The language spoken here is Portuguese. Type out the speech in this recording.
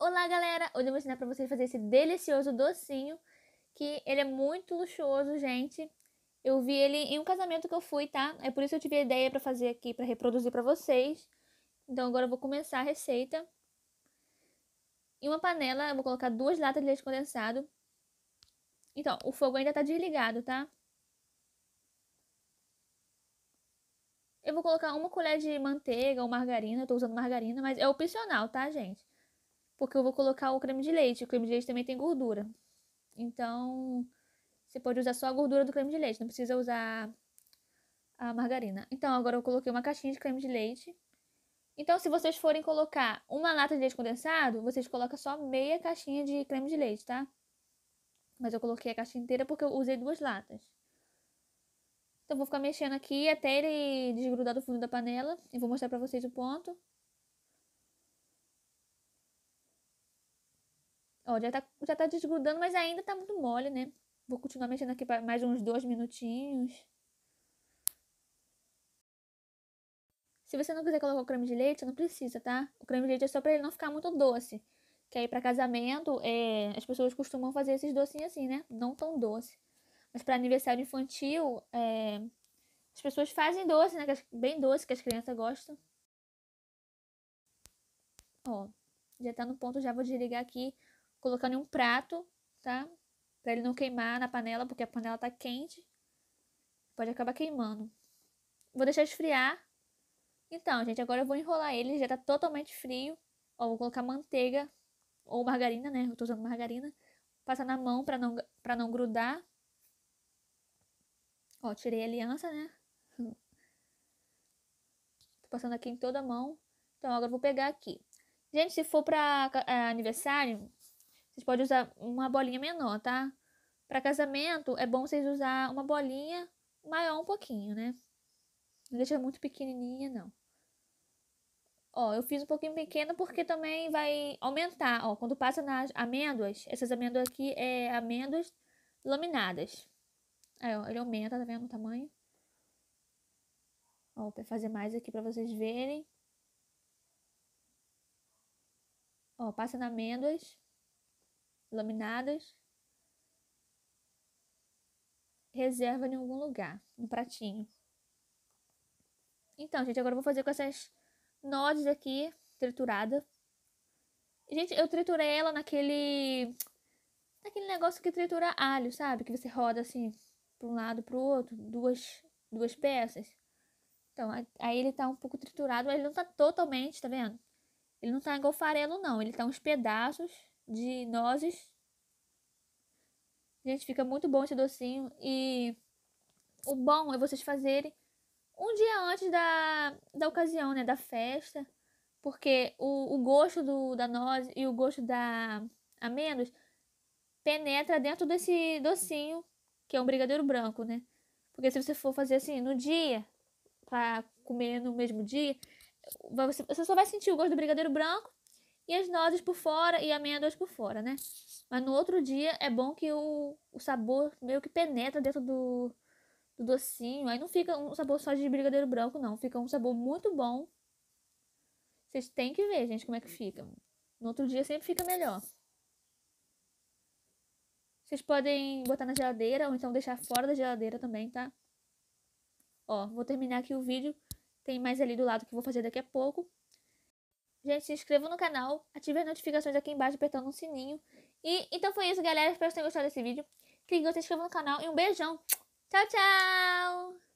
Olá, galera! Hoje eu vou ensinar para vocês fazer esse delicioso docinho, que ele é muito luxuoso, gente. Eu vi ele em um casamento que eu fui, tá? É por isso que eu tive a ideia para fazer aqui, para reproduzir para vocês. Então agora eu vou começar a receita. Em uma panela eu vou colocar duas latas de leite condensado. Então, o fogo ainda tá desligado, tá? Eu vou colocar uma colher de manteiga ou margarina, eu tô usando margarina, mas é opcional, tá, gente? porque eu vou colocar o creme de leite. O creme de leite também tem gordura. Então, você pode usar só a gordura do creme de leite, não precisa usar a margarina. Então, agora eu coloquei uma caixinha de creme de leite. Então, se vocês forem colocar uma lata de leite condensado, vocês colocam só meia caixinha de creme de leite, tá? Mas eu coloquei a caixa inteira porque eu usei duas latas. Então, vou ficar mexendo aqui até ele desgrudar do fundo da panela. E vou mostrar pra vocês o ponto. Ó, já tá, já tá desgrudando, mas ainda tá muito mole, né? Vou continuar mexendo aqui mais uns dois minutinhos. Se você não quiser colocar o creme de leite, não precisa, tá? O creme de leite é só pra ele não ficar muito doce. Que aí pra casamento, é, as pessoas costumam fazer esses docinhos assim, né? Não tão doce. Mas pra aniversário infantil, é, as pessoas fazem doce, né? Bem doce, que as crianças gostam. Ó, já tá no ponto, já vou desligar aqui colocando em um prato, tá? Pra ele não queimar na panela, porque a panela tá quente. Pode acabar queimando. Vou deixar esfriar. Então, gente, agora eu vou enrolar ele, já tá totalmente frio. Ó, vou colocar manteiga ou margarina, né? Eu tô usando margarina. Passar na mão pra não, pra não grudar. Ó, tirei a aliança, né? Tô passando aqui em toda a mão. Então, agora eu vou pegar aqui. Gente, se for pra é, aniversário, vocês podem usar uma bolinha menor, tá? Para casamento, é bom vocês usar uma bolinha maior um pouquinho, né? Não deixa muito pequenininha, não. Ó, eu fiz um pouquinho pequena porque também vai aumentar, ó. Quando passa nas amêndoas, essas amêndoas aqui é amêndoas laminadas. Aí, ó, ele aumenta, tá vendo o tamanho? Ó, vou fazer mais aqui pra vocês verem. Ó, passa na amêndoas laminadas. Reserva em algum lugar, no pratinho. Então, gente, agora eu vou fazer com essas nozes aqui, triturada. Gente, eu triturei ela naquele... Naquele negócio que tritura alho, sabe? Que você roda assim, para um lado, para o outro, duas, duas peças. Então, aí ele tá um pouco triturado, mas ele não tá totalmente, tá vendo? Ele não tá igual farelo, não. Ele tá uns pedaços de nozes. Gente, fica muito bom esse docinho. E o bom é vocês fazerem um dia antes da, da ocasião, né? Da festa. Porque o, o gosto do, da noz e o gosto da amêndoas penetra dentro desse docinho, que é um brigadeiro branco, né? Porque se você for fazer assim no dia, para comer no mesmo dia, você, você só vai sentir o gosto do brigadeiro branco e as nozes por fora e amêndoas por fora, né? Mas no outro dia é bom que o, o sabor meio que penetra dentro do, do docinho. Aí não fica um sabor só de brigadeiro branco, não. Fica um sabor muito bom. Vocês têm que ver, gente, como é que fica. No outro dia sempre fica melhor. Vocês podem botar na geladeira ou então deixar fora da geladeira também, tá? Ó, vou terminar aqui o vídeo. Tem mais ali do lado que eu vou fazer daqui a pouco. Gente, se inscreva no canal, ative as notificações aqui embaixo apertando o um sininho. E então foi isso, galera. Espero que vocês tenham gostado desse vídeo. Clique, em se inscreva no canal e um beijão. Tchau, tchau!